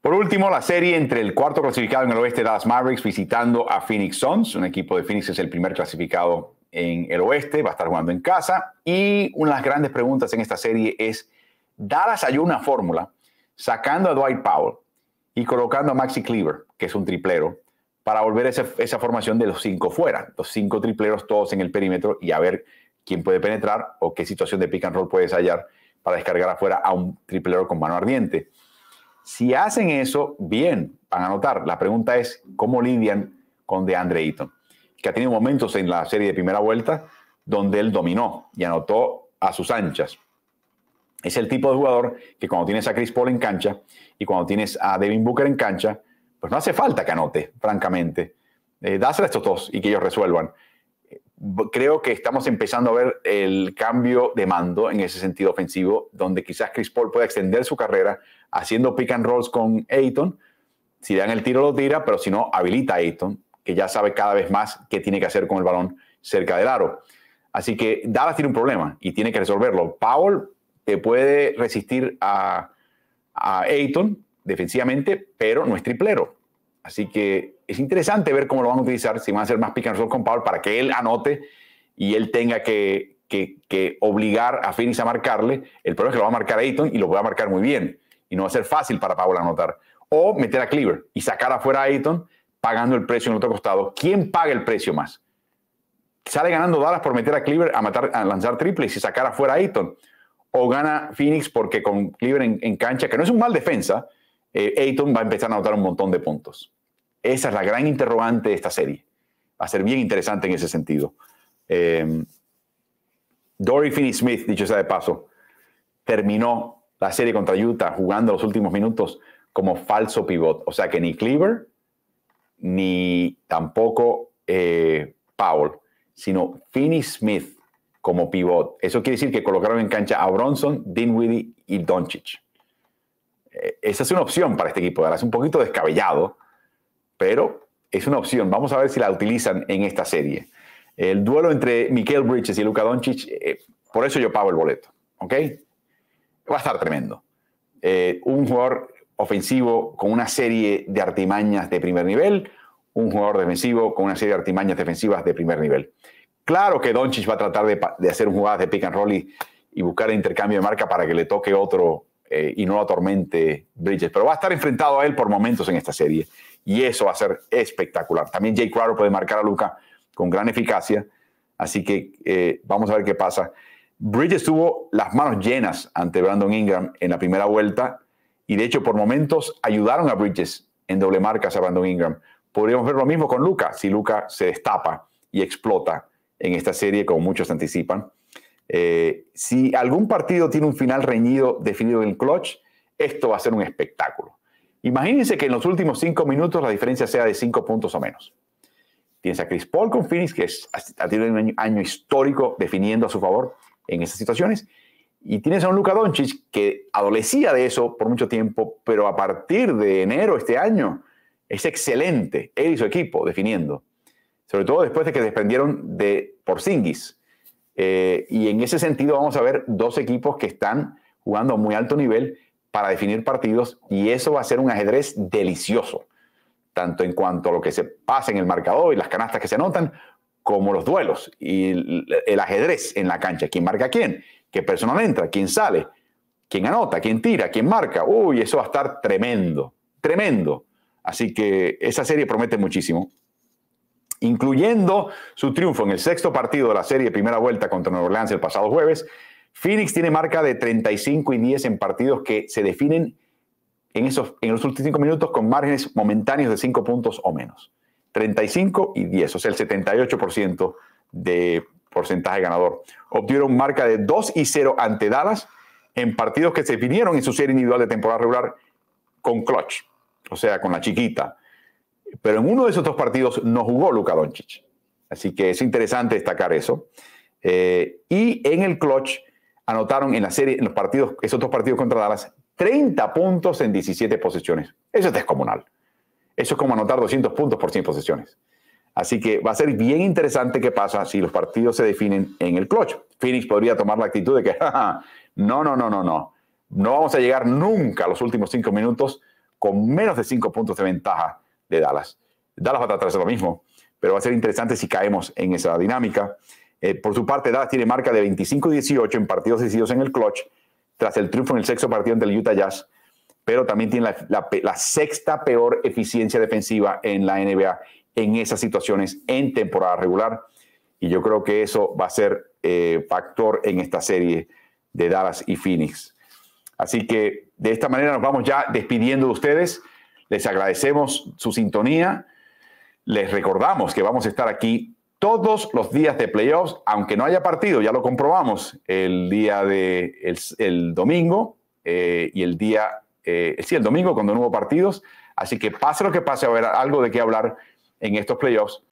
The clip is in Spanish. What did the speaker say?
Por último, la serie entre el cuarto clasificado en el oeste, Dallas Mavericks, visitando a Phoenix Suns. Un equipo de Phoenix es el primer clasificado en el oeste, va a estar jugando en casa. Y una de las grandes preguntas en esta serie es, Dallas halló una fórmula sacando a Dwight Powell y colocando a Maxi Cleaver, que es un triplero, para volver esa, esa formación de los cinco fuera, los cinco tripleros todos en el perímetro y a ver quién puede penetrar o qué situación de pick and roll puedes hallar para descargar afuera a un triplero con mano ardiente. Si hacen eso, bien, van a anotar. La pregunta es cómo lidian con DeAndre Eaton? que ha tenido momentos en la serie de primera vuelta donde él dominó y anotó a sus anchas. Es el tipo de jugador que cuando tienes a Chris Paul en cancha y cuando tienes a Devin Booker en cancha, pues no hace falta que anote, francamente. Eh, a estos dos y que ellos resuelvan creo que estamos empezando a ver el cambio de mando en ese sentido ofensivo, donde quizás Chris Paul pueda extender su carrera haciendo pick and rolls con Ayton. Si dan el tiro, lo tira, pero si no, habilita a Ayton, que ya sabe cada vez más qué tiene que hacer con el balón cerca del aro. Así que Dallas tiene un problema y tiene que resolverlo. Powell te puede resistir a, a Ayton defensivamente, pero no es triplero. Así que es interesante ver cómo lo van a utilizar, si van a ser más pick con Powell para que él anote y él tenga que, obligar a Phoenix a marcarle. El problema es que lo va a marcar Ayton y lo va a marcar muy bien y no va a ser fácil para Powell anotar. O meter a Cleaver y sacar afuera a Ayton pagando el precio en otro costado. ¿Quién paga el precio más? ¿Sale ganando Dallas por meter a Cleaver a, matar, a lanzar triple? y sacar afuera a Ayton? ¿O gana Phoenix porque con Cleaver en, cancha, que no es un mal defensa, eh, Aiton va a empezar a anotar un montón de puntos? Esa es la gran interrogante de esta serie. Va a ser bien interesante en ese sentido. Eh, Dory Finney Smith, dicho sea de paso, terminó la serie contra Utah jugando los últimos minutos como falso pivot. O sea que ni Cleaver ni tampoco eh, Powell, sino Finney Smith como pivot. Eso quiere decir que colocaron en cancha a Bronson, Dinwiddie y Doncic. Eh, esa es una opción para este equipo. Es un poquito descabellado, pero es una opción. Vamos a ver si la utilizan en esta serie. El duelo entre Mikael Bridges y Luka Doncic, eh, por eso yo pago el boleto, ¿ok? Va a estar tremendo. Eh, un jugador ofensivo con una serie de artimañas de primer nivel, un jugador defensivo con una serie de artimañas defensivas de primer nivel. Claro que Doncic va a tratar de, hacer un jugadas de pick and roll y, buscar el intercambio de marca para que le toque otro eh, y no atormente Bridges, pero va a estar enfrentado a él por momentos en esta serie y eso va a ser espectacular. También Jay Crowder puede marcar a Luca con gran eficacia, así que eh, vamos a ver qué pasa. Bridges tuvo las manos llenas ante Brandon Ingram en la primera vuelta y de hecho por momentos ayudaron a Bridges en doble marcas a Brandon Ingram. Podríamos ver lo mismo con Luca, si Luca se destapa y explota en esta serie como muchos anticipan. Eh, si algún partido tiene un final reñido definido en el clutch, esto va a ser un espectáculo. Imagínense que en los últimos cinco minutos la diferencia sea de cinco puntos o menos. Tienes a Chris Paul con Phoenix, que ha tenido un año, histórico definiendo a su favor en esas situaciones. Y tienes a un Luka Doncic que adolecía de eso por mucho tiempo, pero a partir de enero este año es excelente, él y su equipo definiendo. Sobre todo después de que desprendieron de Porzingis. Eh, y en ese sentido vamos a ver dos equipos que están jugando a muy alto nivel para definir partidos y eso va a ser un ajedrez delicioso, tanto en cuanto a lo que se pasa en el marcador y las canastas que se anotan, como los duelos y el, ajedrez en la cancha, quién marca quién, qué persona entra, quién sale, quién anota, quién tira, quién marca. Uy, eso va a estar tremendo, tremendo. Así que esa serie promete muchísimo, incluyendo su triunfo en el sexto partido de la serie primera vuelta contra Nueva Orleans el pasado jueves Phoenix tiene marca de 35 y 10 en partidos que se definen en, esos, en los últimos 5 minutos con márgenes momentáneos de 5 puntos o menos. 35 y 10, o sea, el 78% de porcentaje ganador. Obtuvieron marca de 2 y 0 ante Dallas en partidos que se definieron en su serie individual de temporada regular con clutch, o sea, con la chiquita. Pero en uno de esos dos partidos no jugó Luka Doncic. Así que es interesante destacar eso. Eh, y en el clutch, anotaron en la serie, en los partidos, esos dos partidos contra Dallas, 30 puntos en 17 posesiones. Eso es descomunal. Eso es como anotar 200 puntos por 100 posesiones. Así que va a ser bien interesante qué pasa si los partidos se definen en el clutch. Phoenix podría tomar la actitud de que, no, no, no, no, no. No vamos a llegar nunca a los últimos cinco minutos con menos de cinco puntos de ventaja de Dallas. Dallas va a tratar de hacer lo mismo, pero va a ser interesante si caemos en esa dinámica. Eh, por su parte, Dallas tiene marca de 25-18 en partidos decididos en el clutch, tras el triunfo en el sexto partido ante el Utah Jazz, pero también tiene la, sexta peor eficiencia defensiva en la NBA en esas situaciones en temporada regular. Y yo creo que eso va a ser eh, factor en esta serie de Dallas y Phoenix. Así que de esta manera nos vamos ya despidiendo de ustedes. Les agradecemos su sintonía. Les recordamos que vamos a estar aquí todos los días de playoffs, aunque no haya partido, ya lo comprobamos, el día de el, domingo eh, y el día, eh, sí, el domingo cuando no hubo partidos. Así que pase lo que pase, a habrá algo de qué hablar en estos playoffs.